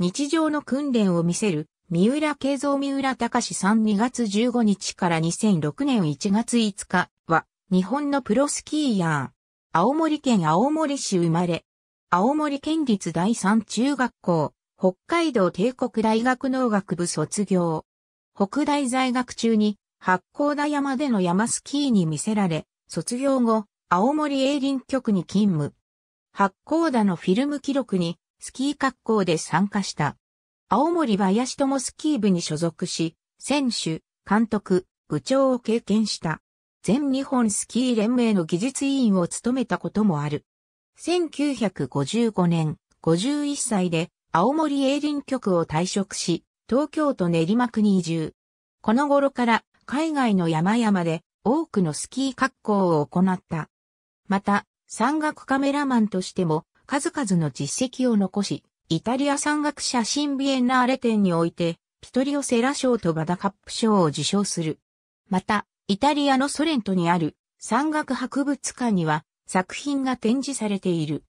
日常の訓練を見せる、三浦慶三三浦隆さん2月15日から2006年1月5日は、日本のプロスキーヤー。青森県青森市生まれ。青森県立第三中学校、北海道帝国大学農学部卒業。北大在学中に、八甲田山での山スキーに見せられ、卒業後、青森営林局に勤務。八甲田のフィルム記録に、スキー格好で参加した。青森林友スキー部に所属し、選手、監督、部長を経験した。全日本スキー連盟の技術委員を務めたこともある。1955年、51歳で青森営林局を退職し、東京都練馬区に移住。この頃から海外の山々で多くのスキー格好を行った。また、山岳カメラマンとしても数々の実績を残し、イタリア山岳写真ビエンナーレ展において、ピトリオ・セラ賞とバダカップ賞を受賞する。また、イタリアのソレントにある山岳博物館には作品が展示されている。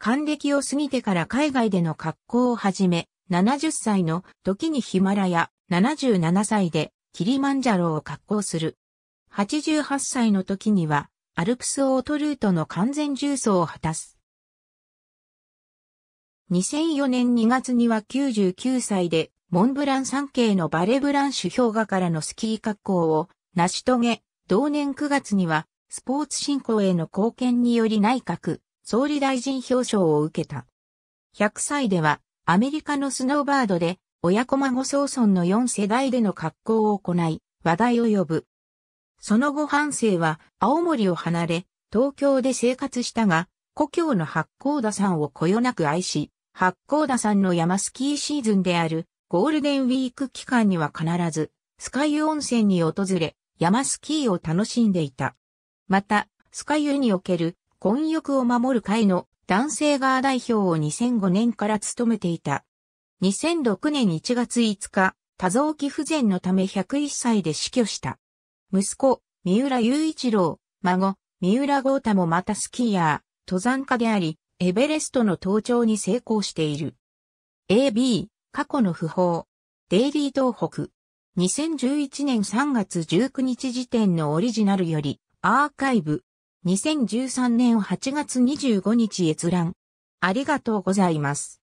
還暦を過ぎてから海外での格好をはじめ、70歳の時にヒマラヤ、77歳でキリマンジャロを格好する。88歳の時にはアルプスオートルートの完全重走を果たす。2004年2月には99歳で、モンブラン産系のバレブランシュ氷河からのスキー格好を成し遂げ、同年9月には、スポーツ振興への貢献により内閣、総理大臣表彰を受けた。100歳では、アメリカのスノーバードで、親子孫総村の4世代での格好を行い、話題を呼ぶ。その後半生は、青森を離れ、東京で生活したが、故郷の八甲田山をこよなく愛し、八甲田山の山スキーシーズンであるゴールデンウィーク期間には必ずスカイ温泉に訪れ山スキーを楽しんでいた。また、スカイユにおける婚浴を守る会の男性側代表を2005年から務めていた。2006年1月5日、多臓器不全のため101歳で死去した。息子、三浦雄一郎、孫、三浦豪太もまたスキーヤー、登山家であり、エベレストの登頂に成功している。AB、過去の訃報。デイリー東北。2011年3月19日時点のオリジナルより、アーカイブ。2013年8月25日閲覧。ありがとうございます。